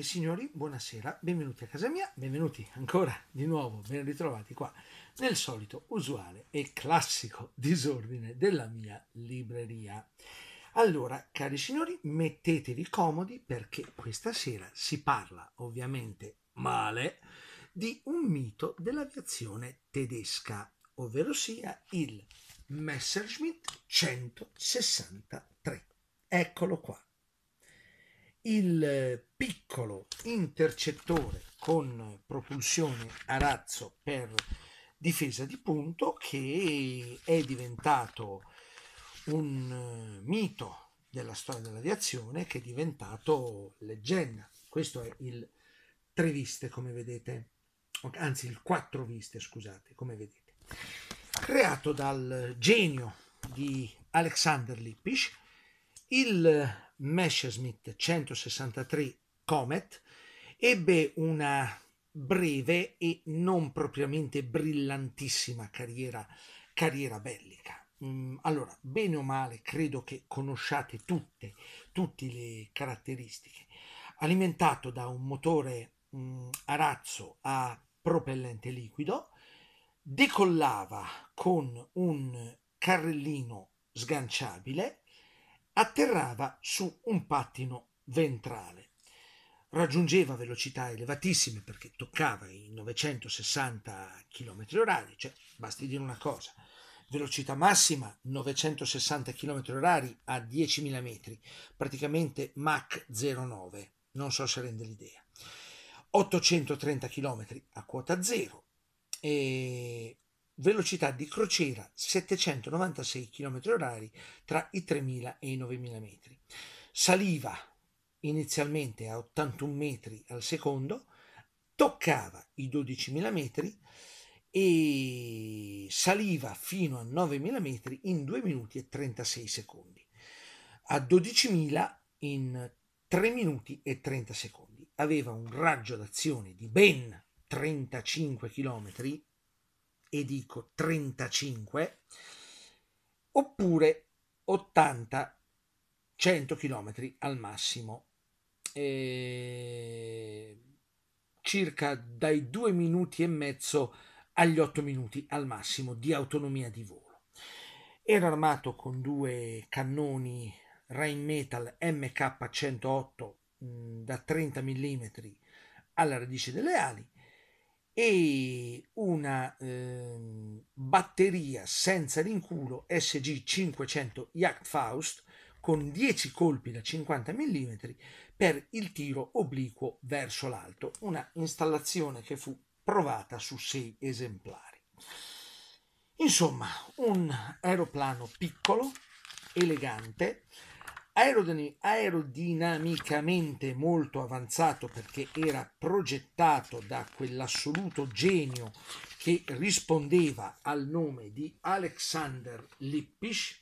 E signori, buonasera, benvenuti a casa mia, benvenuti ancora di nuovo, ben ritrovati qua nel solito, usuale e classico disordine della mia libreria. Allora, cari signori, mettetevi comodi perché questa sera si parla ovviamente male di un mito dell'aviazione tedesca, ovvero sia il Messerschmitt 163. Eccolo qua il piccolo intercettore con propulsione a razzo per difesa di punto che è diventato un mito della storia dell'aviazione che è diventato leggenda. Questo è il tre viste, come vedete, anzi il quattro viste, scusate, come vedete. Creato dal genio di Alexander Lippisch, il Messerschmitt 163 Comet ebbe una breve e non propriamente brillantissima carriera, carriera bellica. Mm, allora, bene o male, credo che conosciate tutte, tutte le caratteristiche. Alimentato da un motore mh, mm, a razzo a propellente liquido, decollava con un carrellino sganciabile atterrava su un pattino ventrale. Raggiungeva velocità elevatissime perché toccava i 960 km h cioè basti dire una cosa, velocità massima 960 km h a 10.000 metri, praticamente Mach 09, non so se rende l'idea. 830 km a quota zero e velocità di crociera 796 km/h tra i 3.000 e i 9.000 metri. Saliva inizialmente a 81 metri al secondo, toccava i 12.000 metri e saliva fino a 9.000 metri in 2 minuti e 36 secondi, a 12.000 in 3 minuti e 30 secondi. Aveva un raggio d'azione di ben 35 km e dico 35 oppure 80 100 km al massimo e circa dai 2 minuti e mezzo agli 8 minuti al massimo di autonomia di volo era armato con due cannoni Rheinmetall MK108 mm, da 30 mm alla radice delle ali e una eh, batteria senza rinculo SG500 Jagdfaust con 10 colpi da 50 mm per il tiro obliquo verso l'alto, una installazione che fu provata su 6 esemplari. Insomma, un aeroplano piccolo, elegante, aerodinamicamente molto avanzato perché era progettato da quell'assoluto genio che rispondeva al nome di Alexander Lippisch.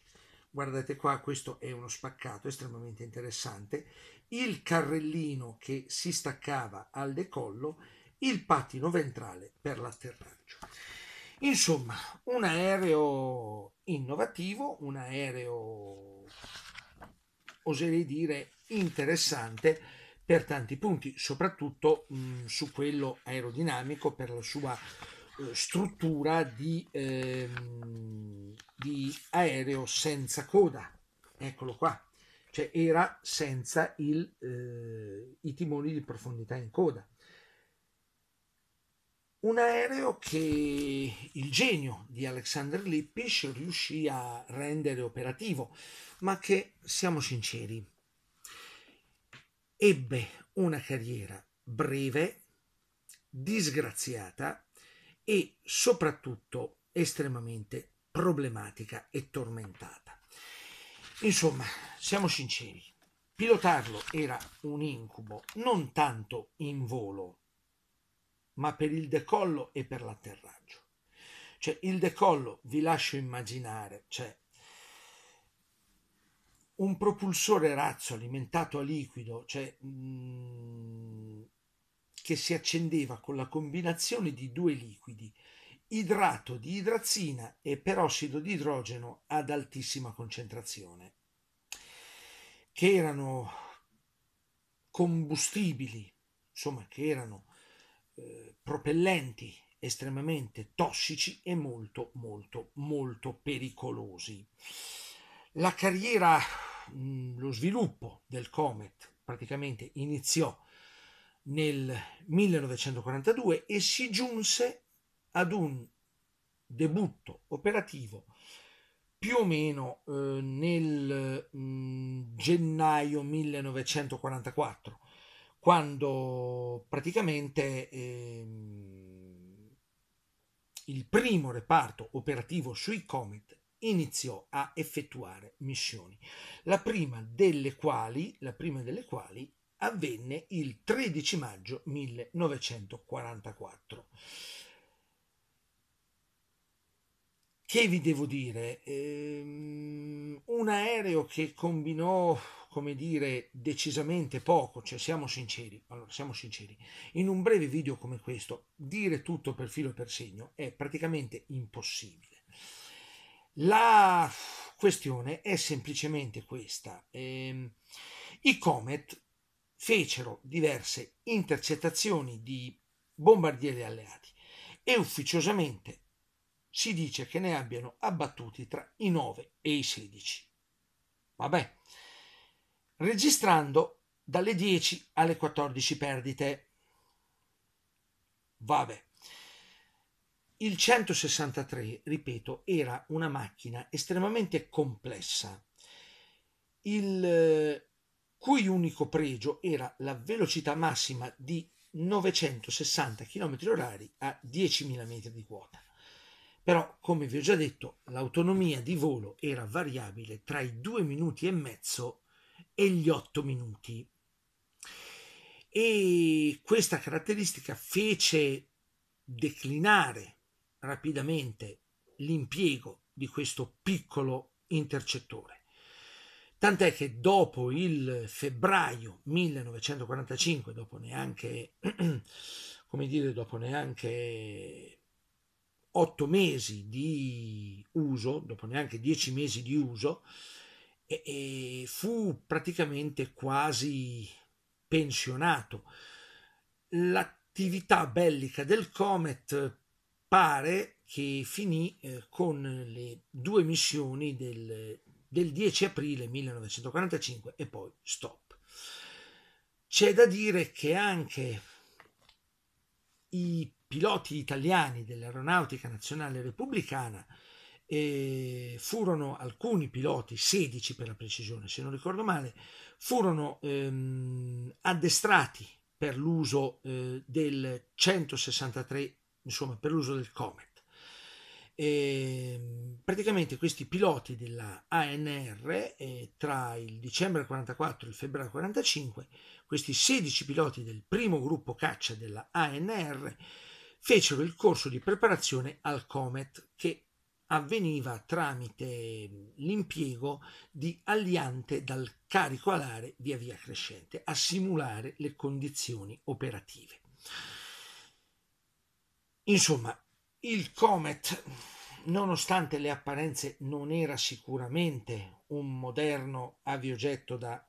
Guardate qua, questo è uno spaccato estremamente interessante. Il carrellino che si staccava al decollo, il pattino ventrale per l'atterraggio. Insomma, un aereo innovativo, un aereo oserei dire interessante per tanti punti, soprattutto mh, mm, su quello aerodinamico per la sua eh, struttura di, ehm, di aereo senza coda. Eccolo qua, cioè era senza il, eh, i timoni di profondità in coda. Un aereo che il genio di Alexander Lippisch riuscì a rendere operativo, ma che, siamo sinceri, ebbe una carriera breve, disgraziata e soprattutto estremamente problematica e tormentata. Insomma, siamo sinceri, pilotarlo era un incubo, non tanto in volo, ma per il decollo e per l'atterraggio. Cioè il decollo, vi lascio immaginare, cioè, un propulsore razzo alimentato a liquido, cioè, mh, mm, che si accendeva con la combinazione di due liquidi, idrato di idrazina e perossido di idrogeno ad altissima concentrazione, che erano combustibili, insomma che erano eh, propellenti, estremamente tossici e molto, molto, molto pericolosi. La carriera, lo sviluppo del Comet praticamente iniziò nel 1942 e si giunse ad un debutto operativo più o meno eh, nel mh, gennaio 1944 quando praticamente ehm, il primo reparto operativo sui Comet iniziò a effettuare missioni, la prima delle quali, prima delle quali avvenne il 13 maggio 1944. Che vi devo dire? Ehm, un aereo che combinò come dire, decisamente poco, cioè siamo sinceri, allora siamo sinceri, in un breve video come questo dire tutto per filo e per segno è praticamente impossibile. La questione è semplicemente questa. Eh, I Comet fecero diverse intercettazioni di bombardieri alleati e ufficiosamente si dice che ne abbiano abbattuti tra i 9 e i 16. Vabbè, registrando dalle 10 alle 14 perdite. Vabbè. Il 163, ripeto, era una macchina estremamente complessa, il cui unico pregio era la velocità massima di 960 km/h a 10.000 metri di quota. Però, come vi ho già detto, l'autonomia di volo era variabile tra i 2 minuti e mezzo e gli otto minuti. E questa caratteristica fece declinare rapidamente l'impiego di questo piccolo intercettore. Tant'è che dopo il febbraio 1945, dopo neanche, come dire, dopo neanche otto mesi di uso, dopo neanche dieci mesi di uso, e, e fu praticamente quasi pensionato. L'attività bellica del Comet pare che finì eh, con le due missioni del, del 10 aprile 1945 e poi stop. C'è da dire che anche i piloti italiani dell'Aeronautica Nazionale Repubblicana e furono alcuni piloti, 16 per la precisione se non ricordo male, furono ehm, addestrati per l'uso eh, del 163, insomma per l'uso del Comet. E, ehm, praticamente questi piloti della ANR eh, tra il dicembre 44 e il febbraio 45, questi 16 piloti del primo gruppo caccia della ANR fecero il corso di preparazione al Comet che avveniva tramite l'impiego di aliante dal carico alare via via crescente a simulare le condizioni operative. Insomma, il Comet, nonostante le apparenze, non era sicuramente un moderno aviogetto da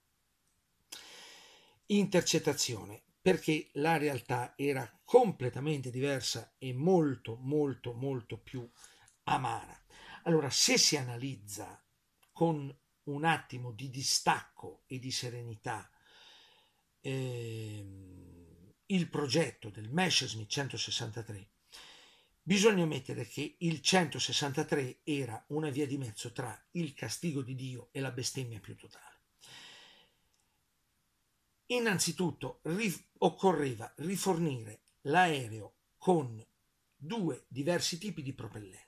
intercettazione, perché la realtà era completamente diversa e molto, molto, molto più amara. Allora, se si analizza con un attimo di distacco e di serenità ehm, il progetto del Messerschmitt 163, bisogna ammettere che il 163 era una via di mezzo tra il castigo di Dio e la bestemmia più totale. Innanzitutto ri- occorreva rifornire l'aereo con due diversi tipi di propellenti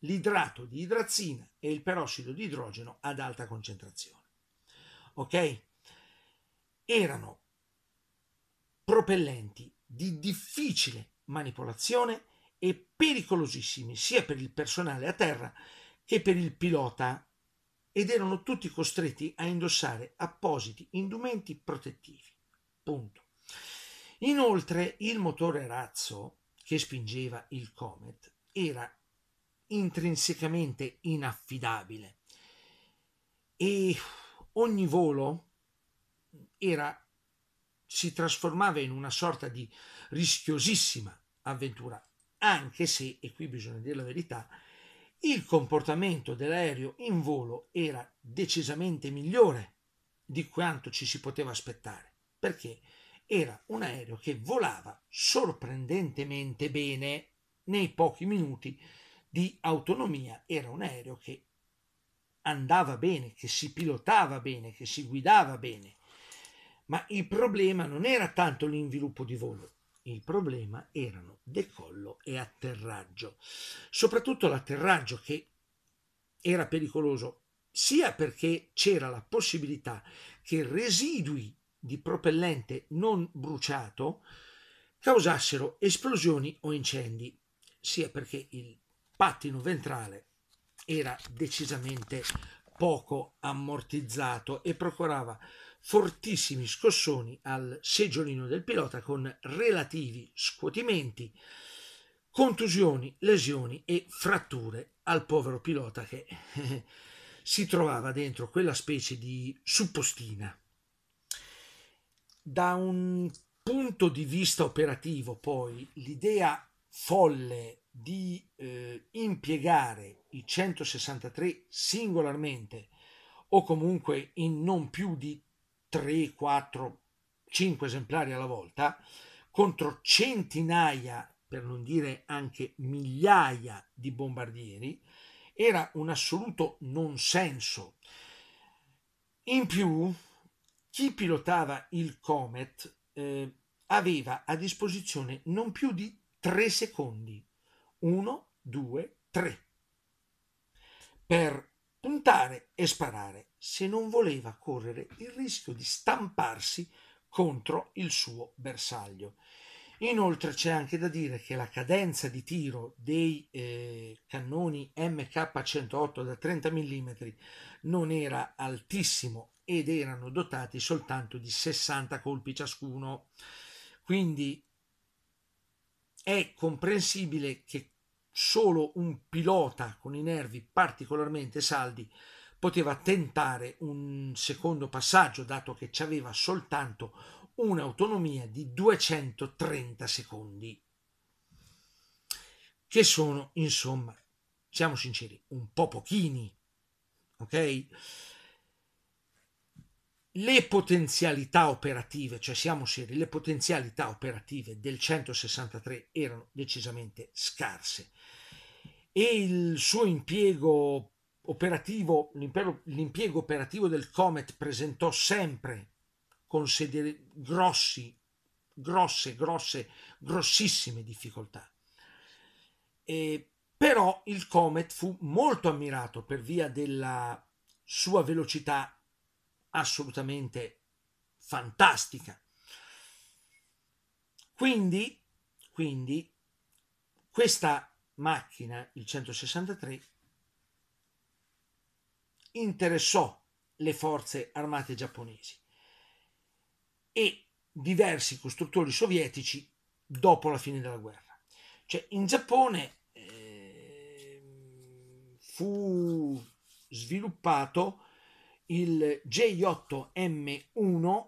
l'idrato di idrazina e il perossido di idrogeno ad alta concentrazione. Ok? Erano propellenti di difficile manipolazione e pericolosissimi sia per il personale a terra che per il pilota ed erano tutti costretti a indossare appositi indumenti protettivi. Punto. Inoltre il motore razzo che spingeva il Comet era intrinsecamente inaffidabile e ogni volo era, si trasformava in una sorta di rischiosissima avventura, anche se, e qui bisogna dire la verità, il comportamento dell'aereo in volo era decisamente migliore di quanto ci si poteva aspettare, perché era un aereo che volava sorprendentemente bene nei pochi minuti di autonomia era un aereo che andava bene, che si pilotava bene, che si guidava bene. Ma il problema non era tanto l'inviluppo di volo, il problema erano decollo e atterraggio, soprattutto l'atterraggio che era pericoloso sia perché c'era la possibilità che residui di propellente non bruciato causassero esplosioni o incendi, sia perché il pattino ventrale era decisamente poco ammortizzato e procurava fortissimi scossoni al seggiolino del pilota con relativi scuotimenti, contusioni, lesioni e fratture al povero pilota che si trovava dentro quella specie di suppostina. Da un punto di vista operativo, poi, l'idea folle di eh, impiegare i 163 singolarmente o comunque in non più di 3, 4, 5 esemplari alla volta contro centinaia, per non dire anche migliaia di bombardieri, era un assoluto non senso. In più, chi pilotava il Comet eh, aveva a disposizione non più di 3 secondi 1, 2, 3, per puntare e sparare se non voleva correre il rischio di stamparsi contro il suo bersaglio. Inoltre c'è anche da dire che la cadenza di tiro dei eh, cannoni MK108 da 30 mm non era altissimo ed erano dotati soltanto di 60 colpi ciascuno. Quindi è comprensibile che solo un pilota con i nervi particolarmente saldi poteva tentare un secondo passaggio, dato che ci aveva soltanto un'autonomia di 230 secondi, che sono, insomma, siamo sinceri, un po' pochini, ok? le potenzialità operative, cioè siamo seri, le potenzialità operative del 163 erano decisamente scarse e il suo impiego operativo, l'impiego operativo del Comet presentò sempre consideri- grossi, grosse, grosse, grossissime difficoltà. E, però il Comet fu molto ammirato per via della sua velocità assolutamente fantastica. Quindi, quindi questa macchina, il 163, interessò le forze armate giapponesi e diversi costruttori sovietici dopo la fine della guerra. Cioè in Giappone eh, fu sviluppato il J8M1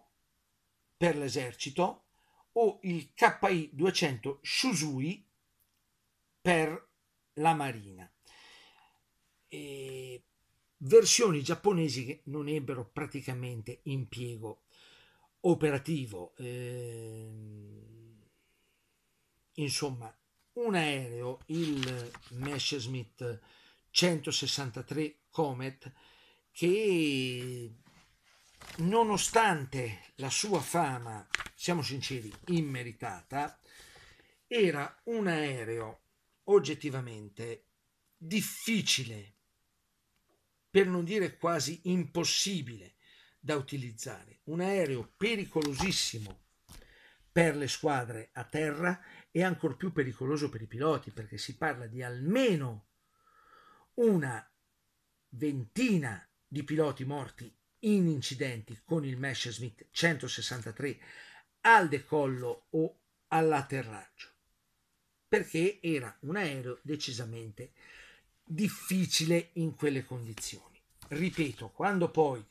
per l'esercito o il KI200 Shusui per la marina. E versioni giapponesi che non ebbero praticamente impiego operativo. Ehm, insomma, un aereo, il Messerschmitt 163 Comet, che nonostante la sua fama, siamo sinceri, immeritata, era un aereo oggettivamente difficile, per non dire quasi impossibile da utilizzare, un aereo pericolosissimo per le squadre a terra e ancor più pericoloso per i piloti perché si parla di almeno una ventina di piloti morti in incidenti con il Messerschmitt 163 al decollo o all'atterraggio, perché era un aereo decisamente difficile in quelle condizioni. Ripeto, quando poi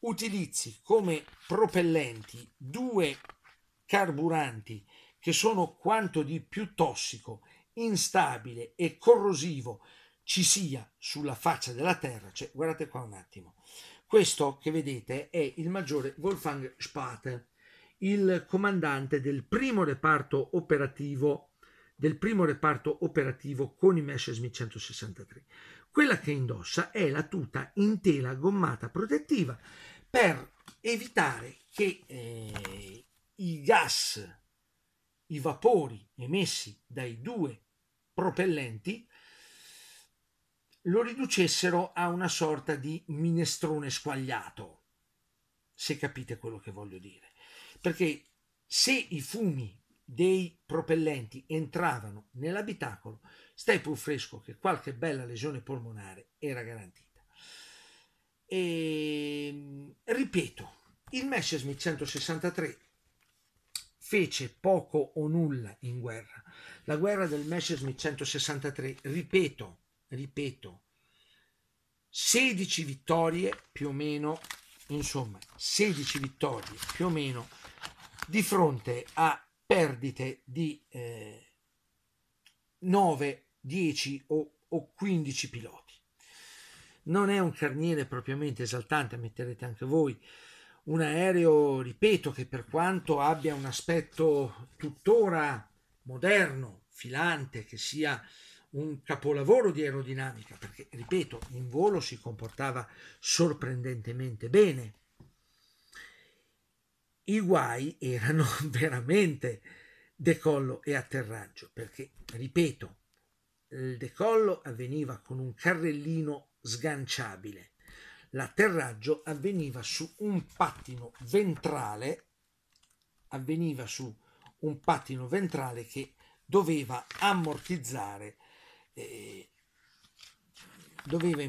utilizzi come propellenti due carburanti che sono quanto di più tossico, instabile e corrosivo ci sia sulla faccia della terra, cioè guardate qua un attimo, questo che vedete è il maggiore Wolfgang Spate, il comandante del primo reparto operativo del primo reparto operativo con i Messerschmitt 163. Quella che indossa è la tuta in tela gommata protettiva per evitare che eh, i gas, i vapori emessi dai due propellenti lo riducessero a una sorta di minestrone squagliato, se capite quello che voglio dire. Perché se i fumi dei propellenti entravano nell'abitacolo, stai pur fresco che qualche bella lesione polmonare era garantita. E, ehm, ripeto, il Messerschmitt 163 fece poco o nulla in guerra. La guerra del Messerschmitt 163, ripeto, ripeto, 16 vittorie più o meno, insomma, 16 vittorie più o meno di fronte a perdite di eh, 9, 10 o, o 15 piloti. Non è un carniere propriamente esaltante, ammetterete anche voi. Un aereo, ripeto, che per quanto abbia un aspetto tuttora moderno, filante, che sia eh, un capolavoro di aerodinamica, perché, ripeto, in volo si comportava sorprendentemente bene. I guai erano veramente decollo e atterraggio, perché, ripeto, il decollo avveniva con un carrellino sganciabile, l'atterraggio avveniva su un pattino ventrale, avveniva su un pattino ventrale che doveva ammortizzare eh, doveva,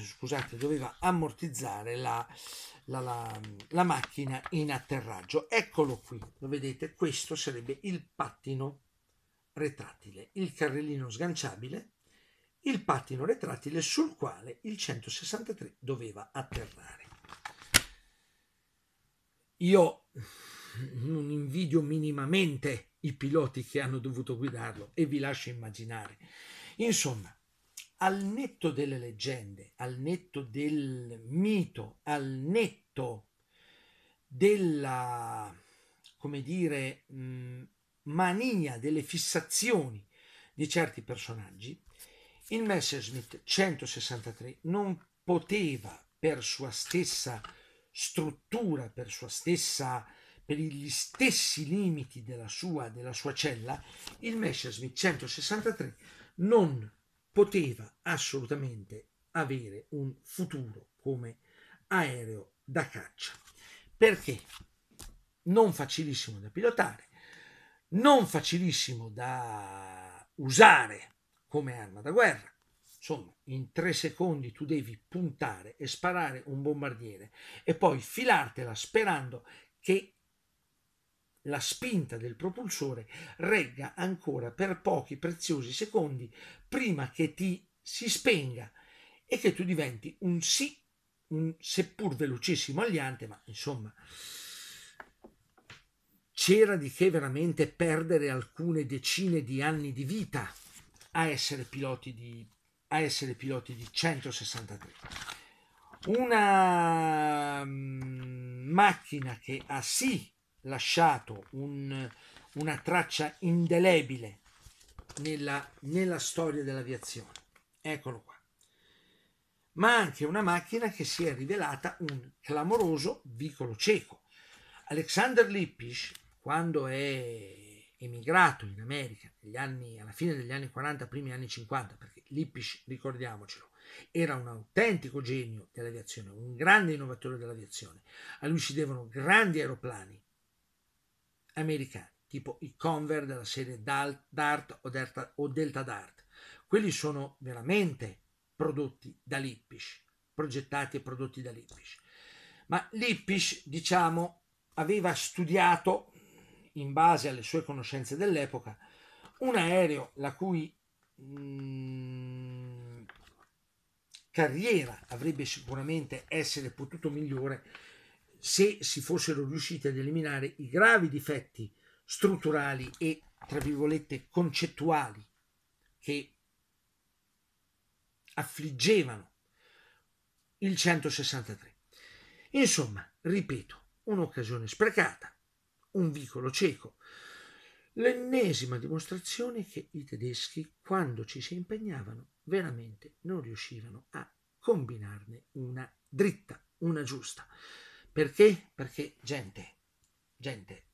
scusate, doveva, ammortizzare la, la, la, la macchina in atterraggio. Eccolo qui, lo vedete, questo sarebbe il pattino retrattile, il carrellino sganciabile, il pattino retrattile sul quale il 163 doveva atterrare. Io non invidio minimamente i piloti che hanno dovuto guidarlo e vi lascio immaginare Insomma, al netto delle leggende, al netto del mito, al netto della, come dire, mm, mania, delle fissazioni di certi personaggi, il Messerschmitt 163 non poteva per sua stessa struttura, per sua stessa per gli stessi limiti della sua, della sua cella, il Messerschmitt 163 non poteva assolutamente avere un futuro come aereo da caccia perché non facilissimo da pilotare, non facilissimo da usare come arma da guerra. Insomma, in tre secondi tu devi puntare e sparare un bombardiere e poi filartela sperando che la spinta del propulsore regga ancora per pochi preziosi secondi prima che ti si spenga e che tu diventi un sì, un seppur velocissimo aliante, ma insomma c'era di che veramente perdere alcune decine di anni di vita a essere piloti di, a essere piloti di 163. Una mm, macchina che ha sì lasciato un, una traccia indelebile nella, nella storia dell'aviazione. Eccolo qua. Ma anche una macchina che si è rivelata un clamoroso vicolo cieco. Alexander Lippisch, quando è emigrato in America anni, alla fine degli anni 40, primi anni 50, perché Lippisch, ricordiamocelo, era un autentico genio dell'aviazione, un grande innovatore dell'aviazione. A lui si devono grandi aeroplani, americani, tipo i Conver della serie Dart o Delta Dart. Quelli sono veramente prodotti da Lippisch, progettati e prodotti da Lippisch. Ma Lippisch, diciamo, aveva studiato, in base alle sue conoscenze dell'epoca, un aereo la cui mh, mm, carriera avrebbe sicuramente essere potuto migliore se si fossero riusciti ad eliminare i gravi difetti strutturali e, tra virgolette, concettuali che affliggevano il 163. Insomma, ripeto, un'occasione sprecata, un vicolo cieco, l'ennesima dimostrazione che i tedeschi, quando ci si impegnavano, veramente non riuscivano a combinarne una dritta, una giusta. Perché? Perché gente, gente,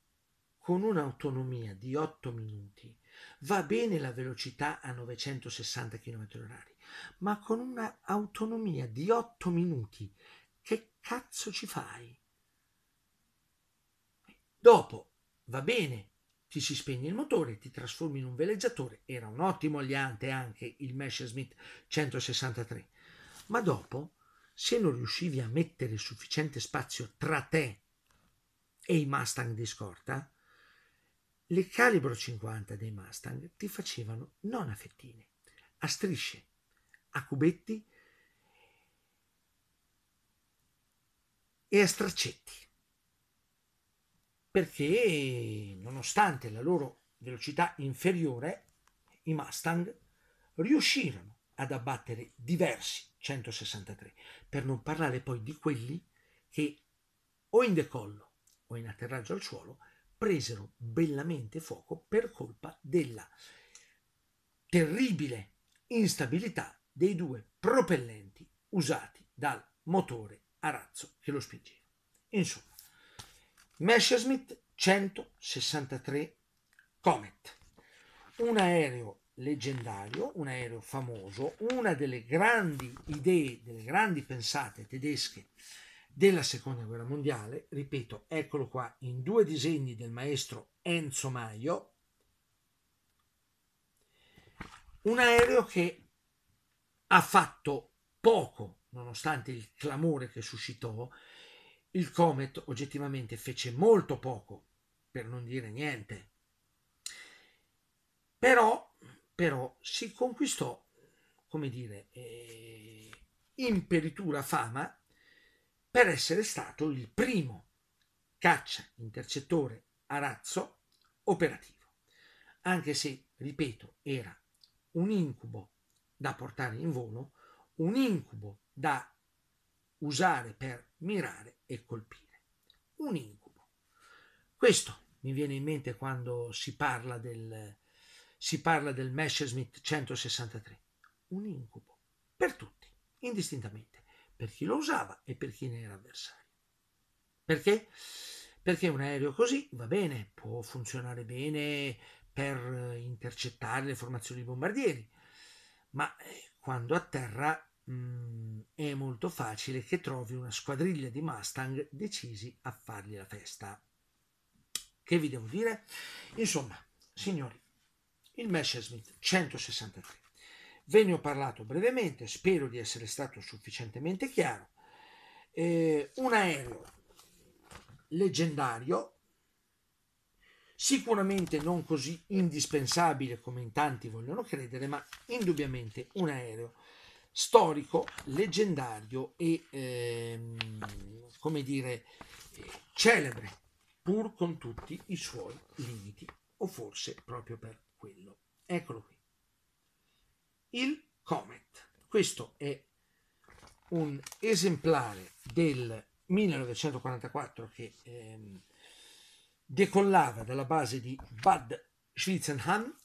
con un'autonomia di 8 minuti va bene la velocità a 960 km/h, ma con un'autonomia di 8 minuti che cazzo ci fai? Dopo va bene, ti si spegne il motore, ti trasformi in un veleggiatore, era un ottimo aliante anche il Messerschmitt 163, ma dopo se non riuscivi a mettere sufficiente spazio tra te e i Mustang di scorta, le calibro 50 dei Mustang ti facevano non a fettine, a strisce, a cubetti e a straccetti. Perché nonostante la loro velocità inferiore, i Mustang riuscirono ad abbattere diversi 163, per non parlare poi di quelli che o in decollo o in atterraggio al suolo presero bellamente fuoco per colpa della terribile instabilità dei due propellenti usati dal motore a razzo che lo spingeva. Insomma, Messerschmitt 163 Comet, un aereo leggendario, un aereo famoso, una delle grandi idee, delle grandi pensate tedesche della seconda guerra mondiale, ripeto, eccolo qua in due disegni del maestro Enzo Maio, un aereo che ha fatto poco, nonostante il clamore che suscitò, il Comet oggettivamente fece molto poco, per non dire niente. Però però si conquistò, come dire, eh, imperitura fama per essere stato il primo caccia intercettore a razzo operativo, anche se, ripeto, era un incubo da portare in volo, un incubo da usare per mirare e colpire, un incubo. Questo mi viene in mente quando si parla del, si parla del Messerschmitt 163. Un incubo per tutti, indistintamente, per chi lo usava e per chi ne era avversario. Perché? Perché un aereo così va bene, può funzionare bene per eh, intercettare le formazioni di bombardieri, ma eh, quando atterra mh, mm, è molto facile che trovi una squadriglia di Mustang decisi a fargli la festa. Che vi devo dire? Insomma, signori, il Messerschmitt 163. Ve ne ho parlato brevemente, spero di essere stato sufficientemente chiaro. Eh, un aereo leggendario, sicuramente non così indispensabile come in tanti vogliono credere, ma indubbiamente un aereo storico, leggendario e, ehm, come dire, celebre, pur con tutti i suoi limiti, o forse proprio per quello. Eccolo qui. Il Comet. Questo è un esemplare del 1944 che ehm, decollava dalla base di Bad Schwitzenhahn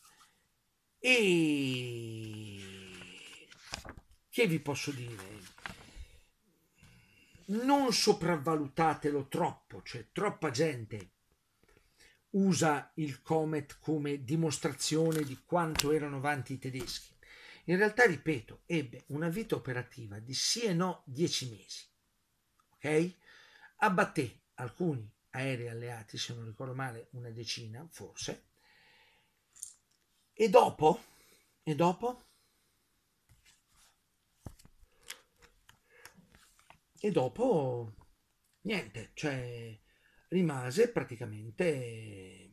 e che vi posso dire? Non sopravvalutatelo troppo, cioè troppa gente usa il Comet come dimostrazione di quanto erano avanti i tedeschi. In realtà, ripeto, ebbe una vita operativa di sì e no dieci mesi. Ok? Abbatté alcuni aerei alleati, se non ricordo male, una decina forse. E dopo, e dopo, e dopo, niente, cioè rimase praticamente eh,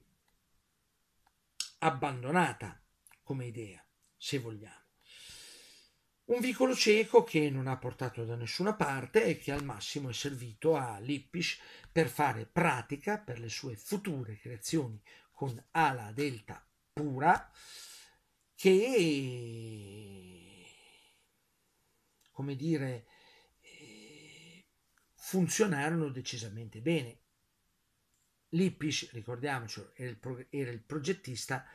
abbandonata come idea, se vogliamo. Un vicolo cieco che non ha portato da nessuna parte e che al massimo è servito a Lippisch per fare pratica per le sue future creazioni con ala delta pura che come dire eh, funzionarono decisamente bene Lippisch, ricordiamocelo, era il, pro- era il progettista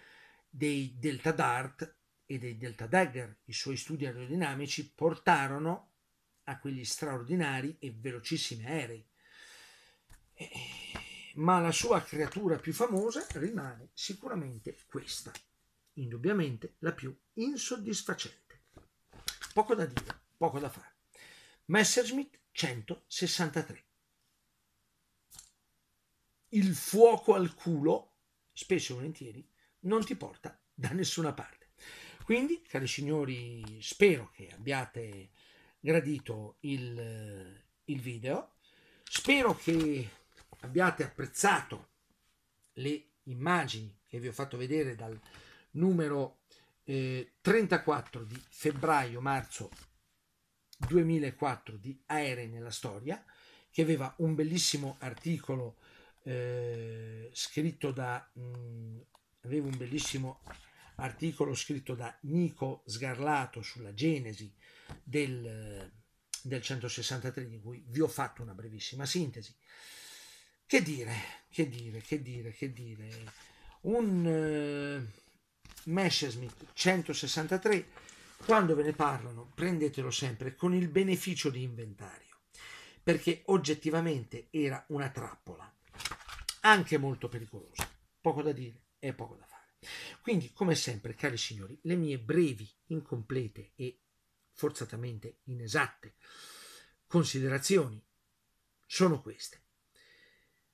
dei Delta Dart e dei Delta Dagger. I suoi studi aerodinamici portarono a quegli straordinari e velocissimi aerei. E, ma la sua creatura più famosa rimane sicuramente questa, indubbiamente la più insoddisfacente. Poco da dire, poco da fare. Messerschmitt 163 il fuoco al culo, spesso e volentieri, non ti porta da nessuna parte. Quindi, cari signori, spero che abbiate gradito il, il video, spero che abbiate apprezzato le immagini che vi ho fatto vedere dal numero eh, 34 di febbraio-marzo 2004 di Aerei nella storia, che aveva un bellissimo articolo eh, scritto da, mh, mm, avevo un bellissimo articolo scritto da Nico Sgarlato sulla genesi del, del 163 di cui vi ho fatto una brevissima sintesi. Che dire, che dire, che dire, che dire. Un eh, Messerschmitt 163, quando ve ne parlano, prendetelo sempre con il beneficio di inventario, perché oggettivamente era una trappola anche molto pericolosa. Poco da dire e poco da fare. Quindi, come sempre, cari signori, le mie brevi, incomplete e forzatamente inesatte considerazioni sono queste.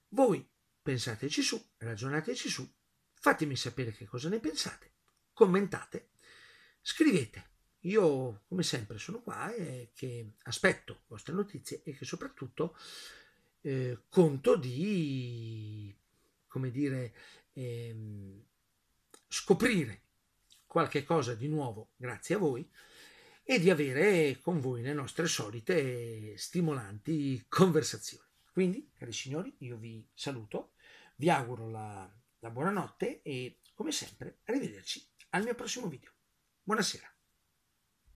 Voi pensateci su, ragionateci su, fatemi sapere che cosa ne pensate, commentate, scrivete. Io, come sempre, sono qua e che aspetto vostre notizie e che soprattutto eh, conto di, come dire, ehm, scoprire qualche cosa di nuovo grazie a voi e di avere con voi le nostre solite stimolanti conversazioni. Quindi, cari signori, io vi saluto, vi auguro la, la buonanotte e, come sempre, arrivederci al mio prossimo video. Buonasera.